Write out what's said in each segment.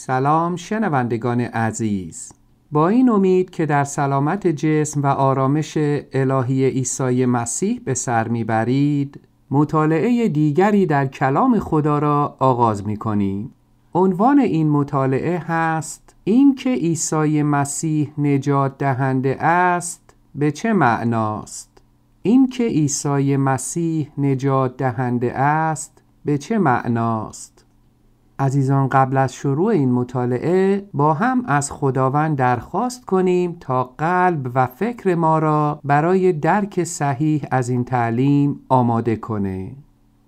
سلام شنوندگان عزیز با این امید که در سلامت جسم و آرامش الهی عیسی مسیح به سر میبرید مطالعه دیگری در کلام خدا را آغاز می کنیم. عنوان این مطالعه هست اینکه ایسای مسیح نجات دهنده است به چه معناست اینکه عیسی مسیح نجات دهنده است به چه معناست عزیزان قبل از شروع این مطالعه با هم از خداوند درخواست کنیم تا قلب و فکر ما را برای درک صحیح از این تعلیم آماده کنه.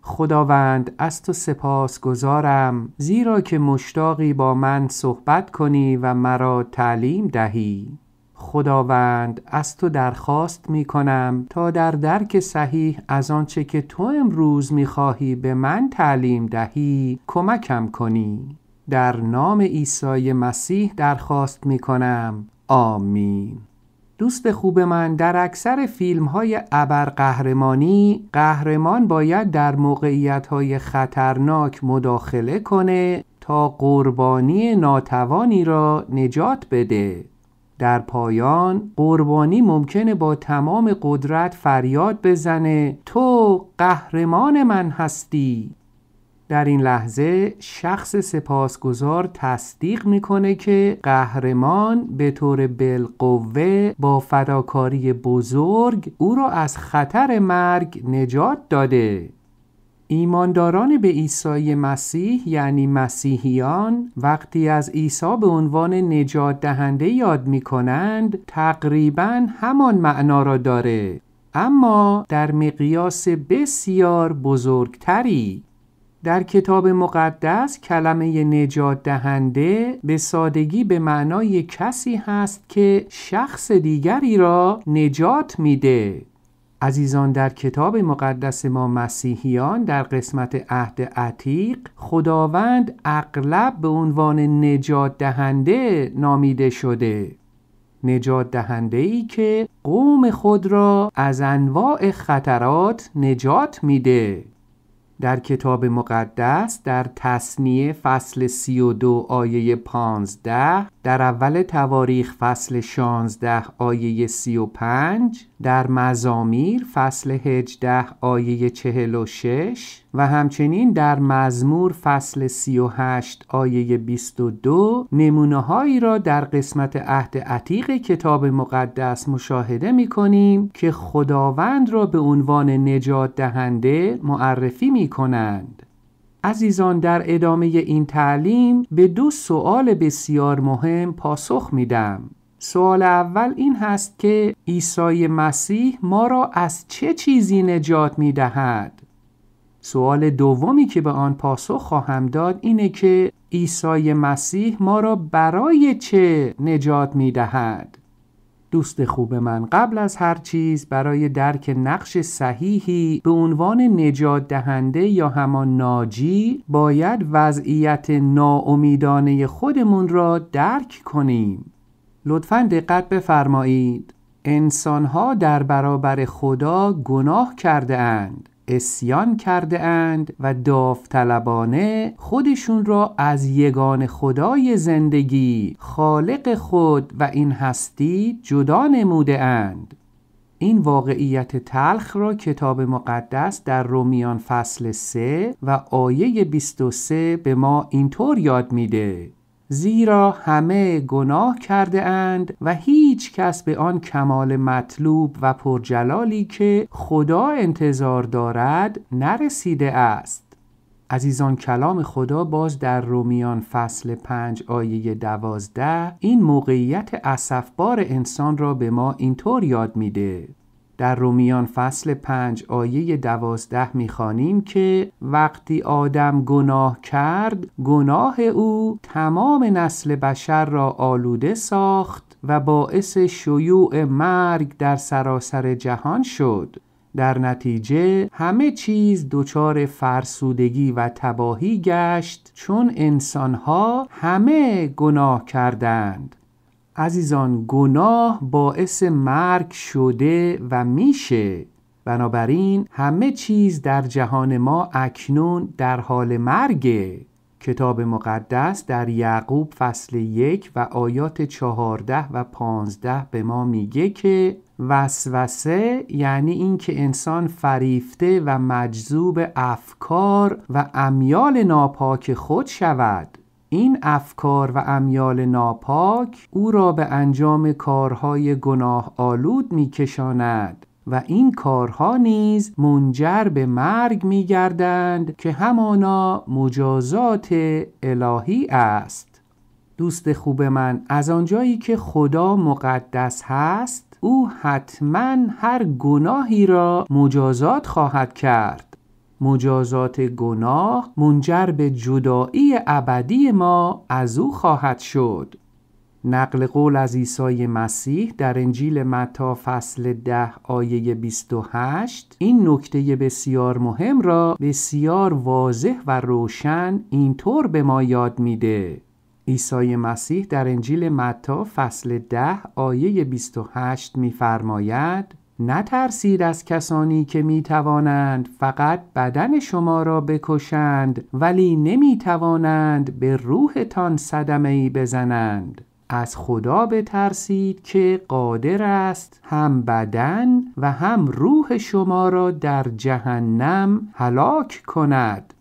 خداوند از تو سپاس گذارم زیرا که مشتاقی با من صحبت کنی و مرا تعلیم دهی خداوند از تو درخواست می کنم تا در درک صحیح از آنچه که تو امروز می خواهی به من تعلیم دهی کمکم کنی در نام عیسی مسیح درخواست می کنم آمین دوست خوب من در اکثر فیلم های قهرمانی قهرمان باید در موقعیت های خطرناک مداخله کنه تا قربانی ناتوانی را نجات بده در پایان قربانی ممکنه با تمام قدرت فریاد بزنه تو قهرمان من هستی در این لحظه شخص سپاسگزار تصدیق میکنه که قهرمان به طور بالقوه با فداکاری بزرگ او را از خطر مرگ نجات داده ایمانداران به عیسی مسیح یعنی مسیحیان وقتی از عیسی به عنوان نجات دهنده یاد می کنند تقریبا همان معنا را داره اما در مقیاس بسیار بزرگتری در کتاب مقدس کلمه نجات دهنده به سادگی به معنای کسی هست که شخص دیگری را نجات میده عزیزان در کتاب مقدس ما مسیحیان در قسمت عهد عتیق خداوند اغلب به عنوان نجات دهنده نامیده شده نجات دهنده ای که قوم خود را از انواع خطرات نجات میده در کتاب مقدس در تصنیه فصل 32 آیه 15 در اول تواریخ فصل 16 آیه 35 در مزامیر فصل 18 آیه 46 و همچنین در مزمور فصل 38 آیه 22 نمونه هایی را در قسمت عهد عتیق کتاب مقدس مشاهده می کنیم که خداوند را به عنوان نجات دهنده معرفی می کنند. عزیزان در ادامه این تعلیم به دو سوال بسیار مهم پاسخ میدم. سوال اول این هست که عیسی مسیح ما را از چه چیزی نجات می دهد؟ سوال دومی که به آن پاسخ خواهم داد اینه که عیسی مسیح ما را برای چه نجات می دهد؟ دوست خوب من قبل از هر چیز برای درک نقش صحیحی به عنوان نجات دهنده یا همان ناجی باید وضعیت ناامیدانه خودمون را درک کنیم لطفا دقت بفرمایید انسانها در برابر خدا گناه کرده اند اسیان کرده اند و داوطلبانه خودشون را از یگان خدای زندگی خالق خود و این هستی جدا نموده اند این واقعیت تلخ را کتاب مقدس در رومیان فصل 3 و آیه 23 به ما اینطور یاد میده زیرا همه گناه کرده اند و هیچ کس به آن کمال مطلوب و پرجلالی که خدا انتظار دارد نرسیده است عزیزان کلام خدا باز در رومیان فصل 5 آیه دوازده این موقعیت اسفبار انسان را به ما اینطور یاد میده در رومیان فصل پنج آیه دوازده میخوانیم که وقتی آدم گناه کرد گناه او تمام نسل بشر را آلوده ساخت و باعث شیوع مرگ در سراسر جهان شد در نتیجه همه چیز دچار فرسودگی و تباهی گشت چون انسانها همه گناه کردند عزیزان گناه باعث مرگ شده و میشه بنابراین همه چیز در جهان ما اکنون در حال مرگه کتاب مقدس در یعقوب فصل یک و آیات چهارده و پانزده به ما میگه که وسوسه یعنی اینکه انسان فریفته و مجذوب افکار و امیال ناپاک خود شود این افکار و امیال ناپاک او را به انجام کارهای گناه آلود کشاند و این کارها نیز منجر به مرگ می گردند که همانا مجازات الهی است دوست خوب من از آنجایی که خدا مقدس هست او حتما هر گناهی را مجازات خواهد کرد مجازات گناه منجر به جدایی ابدی ما از او خواهد شد نقل قول از عیسی مسیح در انجیل متا فصل ده آیه 28 این نکته بسیار مهم را بسیار واضح و روشن اینطور به ما یاد میده عیسی مسیح در انجیل متا فصل ده آیه 28 میفرماید نترسید از کسانی که می توانند فقط بدن شما را بکشند ولی نمی توانند به روحتان صدمه ای بزنند از خدا بترسید که قادر است هم بدن و هم روح شما را در جهنم هلاک کند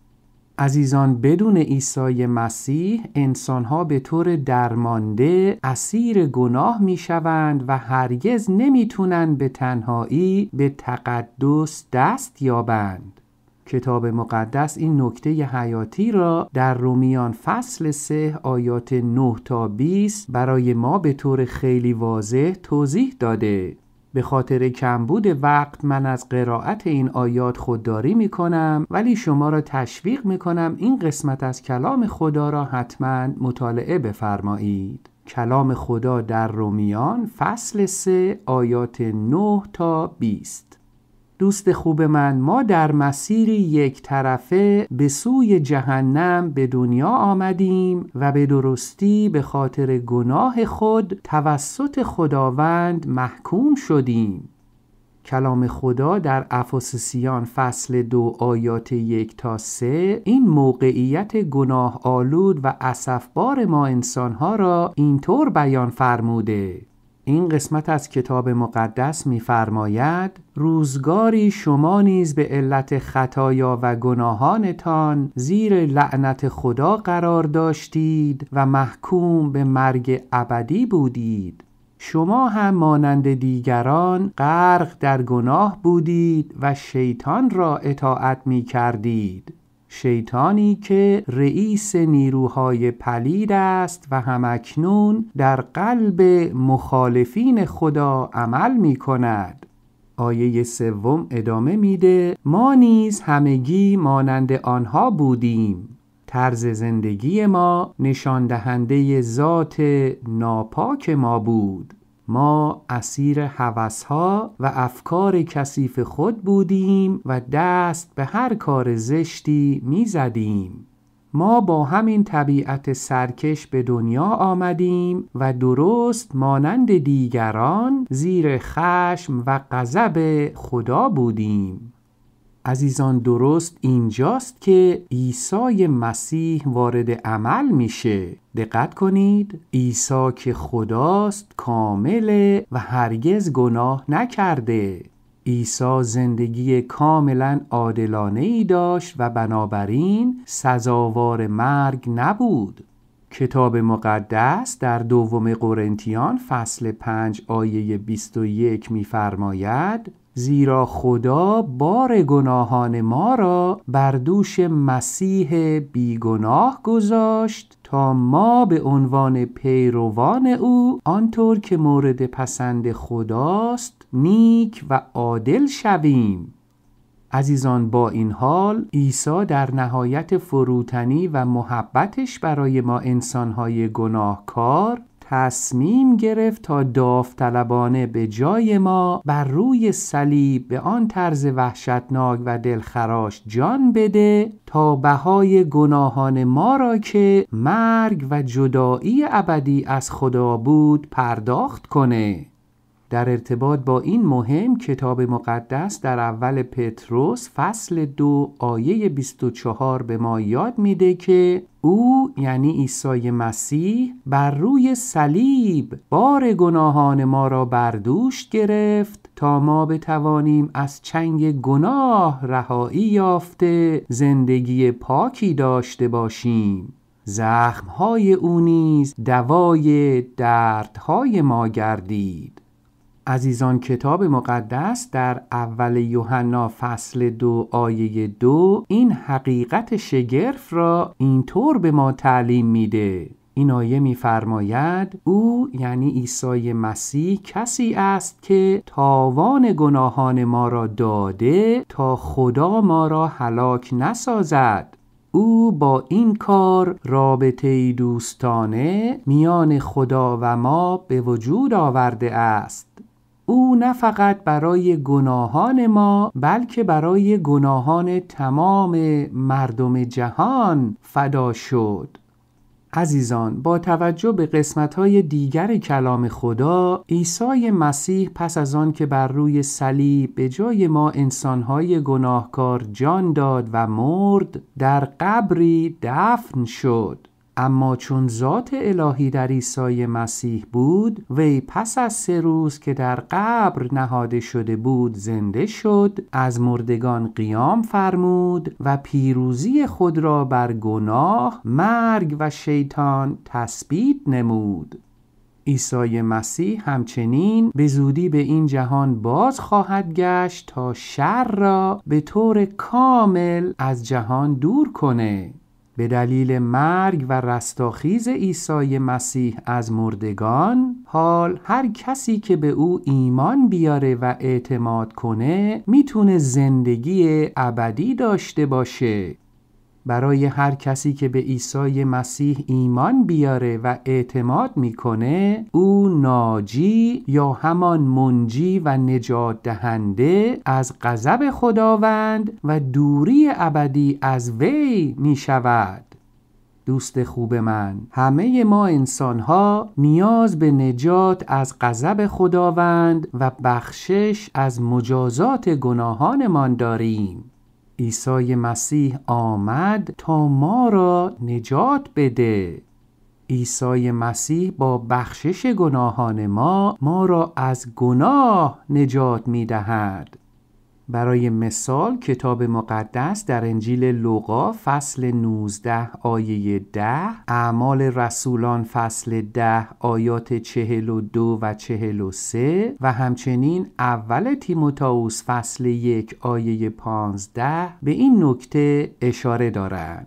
عزیزان بدون عیسی مسیح انسانها به طور درمانده اسیر گناه می شوند و هرگز نمیتونند به تنهایی به تقدس دست یابند کتاب مقدس این نکته حیاتی را در رومیان فصل 3 آیات 9 تا 20 برای ما به طور خیلی واضح توضیح داده به خاطر کمبود وقت من از قرائت این آیات خودداری می کنم ولی شما را تشویق می کنم این قسمت از کلام خدا را حتما مطالعه بفرمایید. کلام خدا در رومیان فصل 3 آیات 9 تا 20 دوست خوب من ما در مسیر یک طرفه به سوی جهنم به دنیا آمدیم و به درستی به خاطر گناه خود توسط خداوند محکوم شدیم کلام خدا در افاسسیان فصل دو آیات یک تا سه این موقعیت گناه آلود و اصفبار ما انسانها را اینطور بیان فرموده این قسمت از کتاب مقدس می‌فرماید روزگاری شما نیز به علت خطایا و گناهانتان زیر لعنت خدا قرار داشتید و محکوم به مرگ ابدی بودید شما هم مانند دیگران غرق در گناه بودید و شیطان را اطاعت می کردید شیطانی که رئیس نیروهای پلید است و همکنون در قلب مخالفین خدا عمل می کند آیه سوم ادامه میده ما نیز همگی مانند آنها بودیم طرز زندگی ما نشان دهنده ذات ناپاک ما بود ما اسیر هوسها و افکار کثیف خود بودیم و دست به هر کار زشتی میزدیم. ما با همین طبیعت سرکش به دنیا آمدیم و درست مانند دیگران زیر خشم و غضب خدا بودیم عزیزان درست اینجاست که عیسی مسیح وارد عمل میشه دقت کنید عیسی که خداست کامل و هرگز گناه نکرده عیسی زندگی کاملا عادلانه ای داشت و بنابراین سزاوار مرگ نبود کتاب مقدس در دوم قرنتیان فصل 5 آیه 21 میفرماید زیرا خدا بار گناهان ما را بر دوش مسیح بیگناه گذاشت تا ما به عنوان پیروان او آنطور که مورد پسند خداست نیک و عادل شویم عزیزان با این حال عیسی در نهایت فروتنی و محبتش برای ما انسانهای گناهکار تصمیم گرفت تا داوطلبانه به جای ما بر روی صلیب به آن طرز وحشتناک و دلخراش جان بده تا بهای گناهان ما را که مرگ و جدایی ابدی از خدا بود پرداخت کنه در ارتباط با این مهم کتاب مقدس در اول پتروس فصل دو آیه 24 به ما یاد میده که او یعنی عیسی مسیح بر روی صلیب بار گناهان ما را بر گرفت تا ما بتوانیم از چنگ گناه رهایی یافته زندگی پاکی داشته باشیم زخمهای او نیز دوای دردهای ما گردید عزیزان کتاب مقدس در اول یوحنا فصل دو آیه دو این حقیقت شگرف را اینطور به ما تعلیم میده این آیه میفرماید او یعنی عیسی مسیح کسی است که تاوان گناهان ما را داده تا خدا ما را هلاک نسازد او با این کار رابطه دوستانه میان خدا و ما به وجود آورده است او نه فقط برای گناهان ما بلکه برای گناهان تمام مردم جهان فدا شد عزیزان با توجه به قسمت‌های دیگر کلام خدا عیسی مسیح پس از آن که بر روی صلیب به جای ما انسانهای گناهکار جان داد و مرد در قبری دفن شد اما چون ذات الهی در عیسی مسیح بود وی پس از سه روز که در قبر نهاده شده بود زنده شد از مردگان قیام فرمود و پیروزی خود را بر گناه مرگ و شیطان تثبیت نمود عیسی مسیح همچنین به زودی به این جهان باز خواهد گشت تا شر را به طور کامل از جهان دور کند. به دلیل مرگ و رستاخیز عیسی مسیح از مردگان حال هر کسی که به او ایمان بیاره و اعتماد کنه میتونه زندگی ابدی داشته باشه برای هر کسی که به عیسی مسیح ایمان بیاره و اعتماد میکنه او ناجی یا همان منجی و نجات دهنده از غضب خداوند و دوری ابدی از وی شود دوست خوب من همه ما انسان ها نیاز به نجات از غضب خداوند و بخشش از مجازات گناهانمان داریم عیسی مسیح آمد تا ما را نجات بده عیسی مسیح با بخشش گناهان ما ما را از گناه نجات می دهد برای مثال کتاب مقدس در انجیل لوقا فصل 19 آیه 10 اعمال رسولان فصل 10 آیات 42 و 43 و همچنین اول تیموتائوس فصل 1 آیه 15 به این نکته اشاره دارند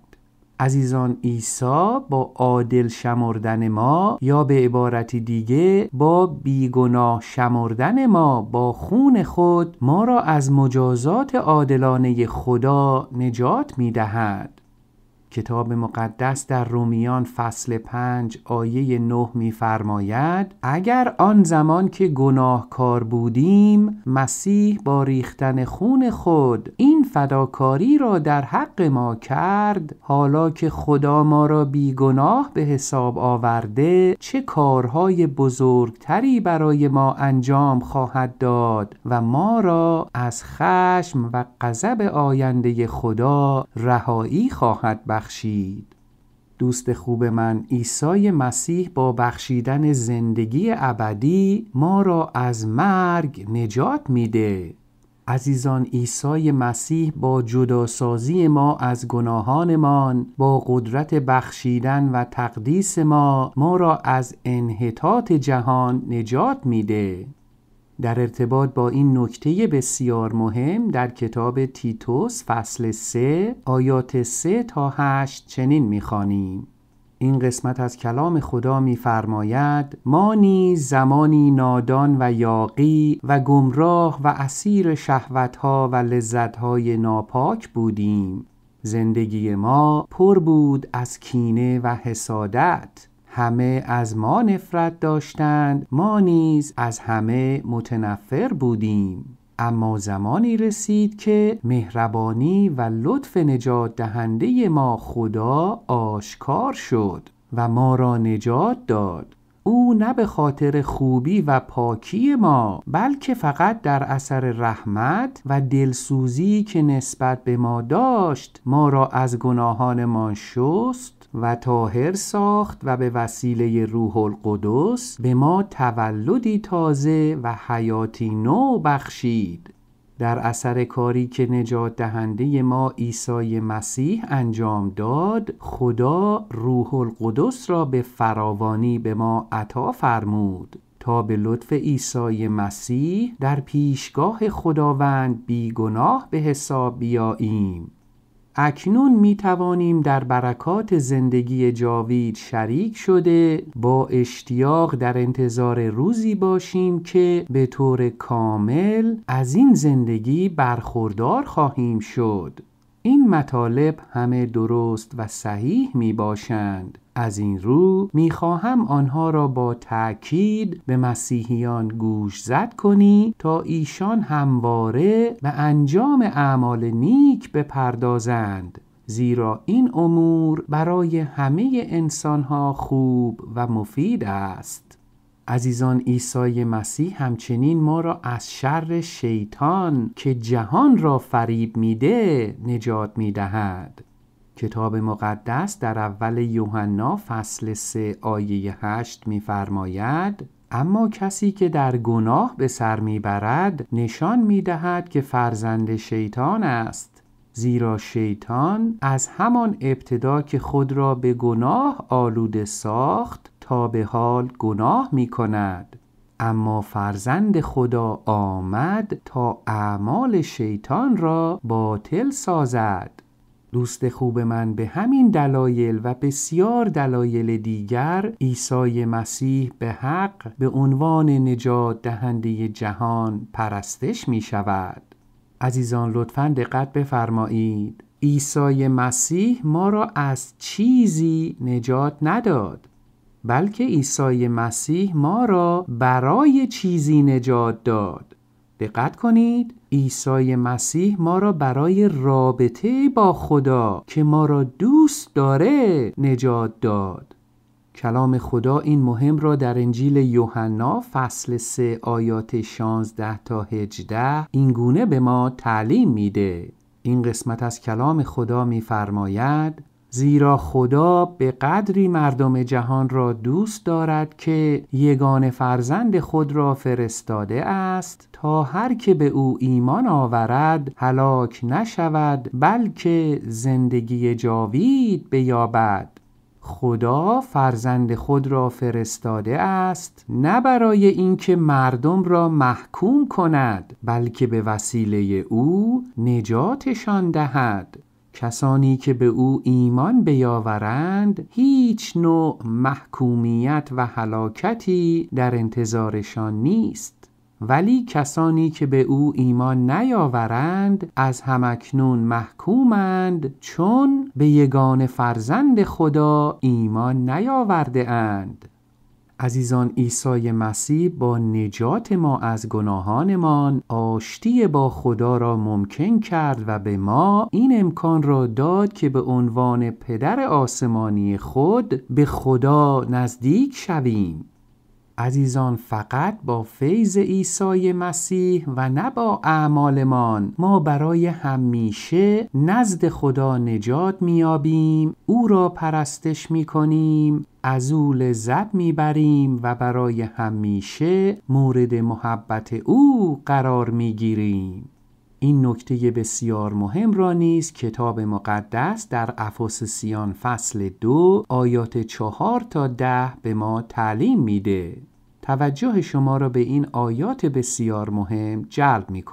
عزیزان عیسی با عادل شمردن ما یا به عبارتی دیگه با بیگناه شمردن ما با خون خود ما را از مجازات عادلانه خدا نجات می دهد. کتاب مقدس در رومیان فصل پنج آیه نه میفرماید اگر آن زمان که گناهکار بودیم مسیح با ریختن خون خود این فداکاری را در حق ما کرد حالا که خدا ما را بی گناه به حساب آورده چه کارهای بزرگتری برای ما انجام خواهد داد و ما را از خشم و قذب آینده خدا رهایی خواهد بخشید دوست خوب من عیسی مسیح با بخشیدن زندگی ابدی ما را از مرگ نجات میده عزیزان عیسی مسیح با جداسازی ما از گناهانمان با قدرت بخشیدن و تقدیس ما ما را از انحطاط جهان نجات میده در ارتباط با این نکته بسیار مهم در کتاب تیتوس فصل 3 آیات 3 تا 8 چنین میخوانیم این قسمت از کلام خدا میفرماید ما نیز زمانی نادان و یاقی و گمراه و اسیر شهوتها و لذتهای ناپاک بودیم زندگی ما پر بود از کینه و حسادت همه از ما نفرت داشتند ما نیز از همه متنفر بودیم اما زمانی رسید که مهربانی و لطف نجات دهنده ما خدا آشکار شد و ما را نجات داد او نه به خاطر خوبی و پاکی ما بلکه فقط در اثر رحمت و دلسوزی که نسبت به ما داشت ما را از گناهانمان شست و تاهر ساخت و به وسیله روح القدس به ما تولدی تازه و حیاتی نو بخشید در اثر کاری که نجات دهنده ما عیسی مسیح انجام داد خدا روح القدس را به فراوانی به ما عطا فرمود تا به لطف عیسی مسیح در پیشگاه خداوند بیگناه به حساب بیاییم اکنون می توانیم در برکات زندگی جاوید شریک شده با اشتیاق در انتظار روزی باشیم که به طور کامل از این زندگی برخوردار خواهیم شد این مطالب همه درست و صحیح می باشند از این رو می خواهم آنها را با تأکید به مسیحیان گوش زد کنی تا ایشان همواره به انجام اعمال نیک بپردازند زیرا این امور برای همه انسانها خوب و مفید است عزیزان عیسی مسیح همچنین ما را از شر شیطان که جهان را فریب میده نجات میدهد کتاب مقدس در اول یوحنا فصل 3 آیه 8 میفرماید اما کسی که در گناه به سر میبرد نشان میدهد که فرزند شیطان است زیرا شیطان از همان ابتدا که خود را به گناه آلوده ساخت تا به حال گناه می کند اما فرزند خدا آمد تا اعمال شیطان را باطل سازد دوست خوب من به همین دلایل و بسیار دلایل دیگر عیسی مسیح به حق به عنوان نجات دهنده جهان پرستش می شود عزیزان لطفا دقت بفرمایید عیسی مسیح ما را از چیزی نجات نداد بلکه عیسی مسیح ما را برای چیزی نجات داد دقت کنید عیسی مسیح ما را برای رابطه با خدا که ما را دوست داره نجات داد کلام خدا این مهم را در انجیل یوحنا فصل 3 آیات 16 تا 18 اینگونه به ما تعلیم میده این قسمت از کلام خدا میفرماید زیرا خدا به قدری مردم جهان را دوست دارد که یگان فرزند خود را فرستاده است تا هر که به او ایمان آورد هلاک نشود بلکه زندگی جاوید بیابد خدا فرزند خود را فرستاده است نه برای اینکه مردم را محکوم کند بلکه به وسیله او نجاتشان دهد کسانی که به او ایمان بیاورند هیچ نوع محکومیت و هلاکتی در انتظارشان نیست ولی کسانی که به او ایمان نیاورند از همکنون محکومند چون به یگان فرزند خدا ایمان نیاورده اند عزیزان عیسی مسیح با نجات ما از گناهانمان آشتی با خدا را ممکن کرد و به ما این امکان را داد که به عنوان پدر آسمانی خود به خدا نزدیک شویم عزیزان فقط با فیض عیسی مسیح و نه با اعمالمان ما برای همیشه نزد خدا نجات میابیم او را پرستش میکنیم از او لذت میبریم و برای همیشه مورد محبت او قرار میگیریم این نکته بسیار مهم را نیز کتاب مقدس در افاسسیان فصل دو آیات چهار تا ده به ما تعلیم میده توجه شما را به این آیات بسیار مهم جلب می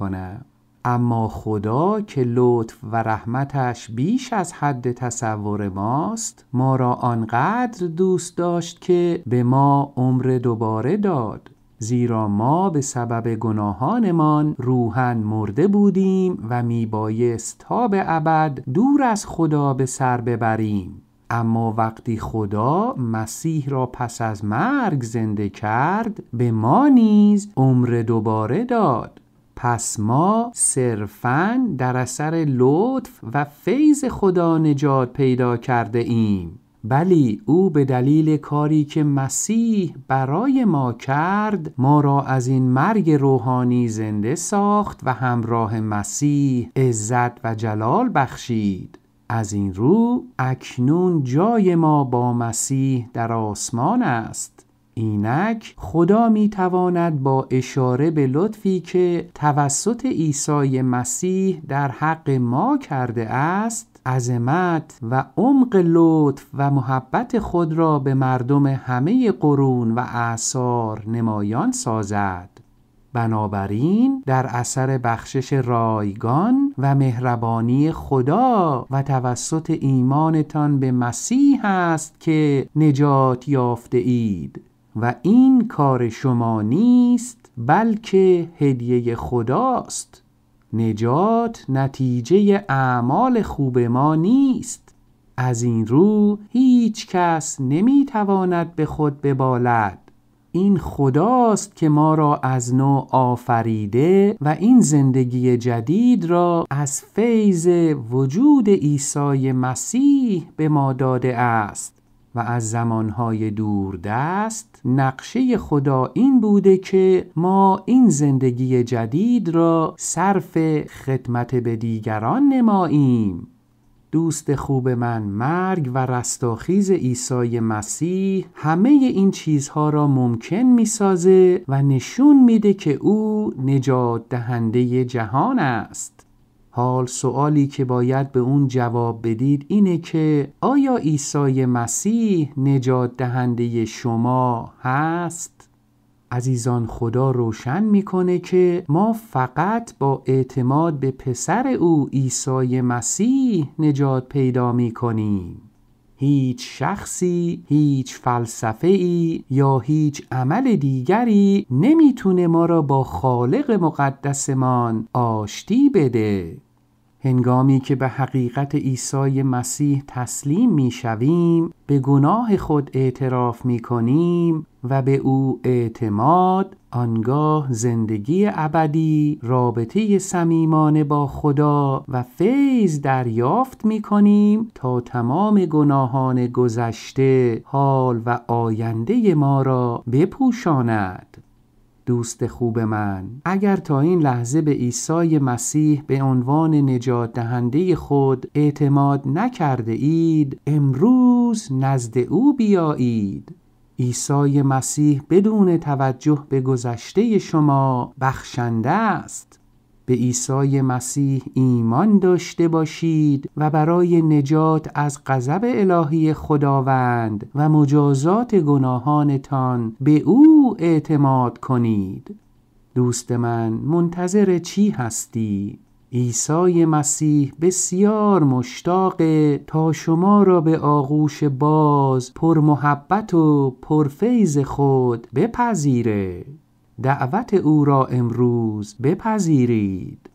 اما خدا که لطف و رحمتش بیش از حد تصور ماست ما را آنقدر دوست داشت که به ما عمر دوباره داد زیرا ما به سبب گناهانمان روحن مرده بودیم و میبایست تا به ابد دور از خدا به سر ببریم اما وقتی خدا مسیح را پس از مرگ زنده کرد به ما نیز عمر دوباره داد پس ما صرفا در اثر لطف و فیض خدا نجات پیدا کرده ایم بلی او به دلیل کاری که مسیح برای ما کرد ما را از این مرگ روحانی زنده ساخت و همراه مسیح عزت و جلال بخشید از این رو اکنون جای ما با مسیح در آسمان است اینک خدا می تواند با اشاره به لطفی که توسط عیسی مسیح در حق ما کرده است عظمت و عمق لطف و محبت خود را به مردم همه قرون و اعصار نمایان سازد بنابراین در اثر بخشش رایگان و مهربانی خدا و توسط ایمانتان به مسیح است که نجات یافته اید و این کار شما نیست بلکه هدیه خداست نجات نتیجه اعمال خوب ما نیست از این رو هیچ کس نمی تواند به خود ببالد این خداست که ما را از نو آفریده و این زندگی جدید را از فیض وجود عیسی مسیح به ما داده است و از زمانهای دست نقشه خدا این بوده که ما این زندگی جدید را صرف خدمت به دیگران نماییم دوست خوب من مرگ و رستاخیز عیسی مسیح همه این چیزها را ممکن می سازه و نشون میده که او نجات دهنده جهان است حال سوالی که باید به اون جواب بدید اینه که آیا عیسی مسیح نجات دهنده شما هست؟ عزیزان خدا روشن میکنه که ما فقط با اعتماد به پسر او عیسی مسیح نجات پیدا میکنیم. هیچ شخصی هیچ فلسفه ای یا هیچ عمل دیگری نمیتونه ما را با خالق مقدسمان آشتی بده هنگامی که به حقیقت عیسی مسیح تسلیم می شویم به گناه خود اعتراف می کنیم و به او اعتماد آنگاه زندگی ابدی رابطه صمیمانه با خدا و فیض دریافت می کنیم تا تمام گناهان گذشته حال و آینده ما را بپوشاند دوست خوب من اگر تا این لحظه به عیسی مسیح به عنوان نجات دهنده خود اعتماد نکرده اید امروز نزد او بیایید عیسی مسیح بدون توجه به گذشته شما بخشنده است به عیسی مسیح ایمان داشته باشید و برای نجات از غضب الهی خداوند و مجازات گناهانتان به او اعتماد کنید دوست من منتظر چی هستی؟ عیسی مسیح بسیار مشتاق تا شما را به آغوش باز پر محبت و پر فیض خود بپذیره دعوت او را امروز بپذیرید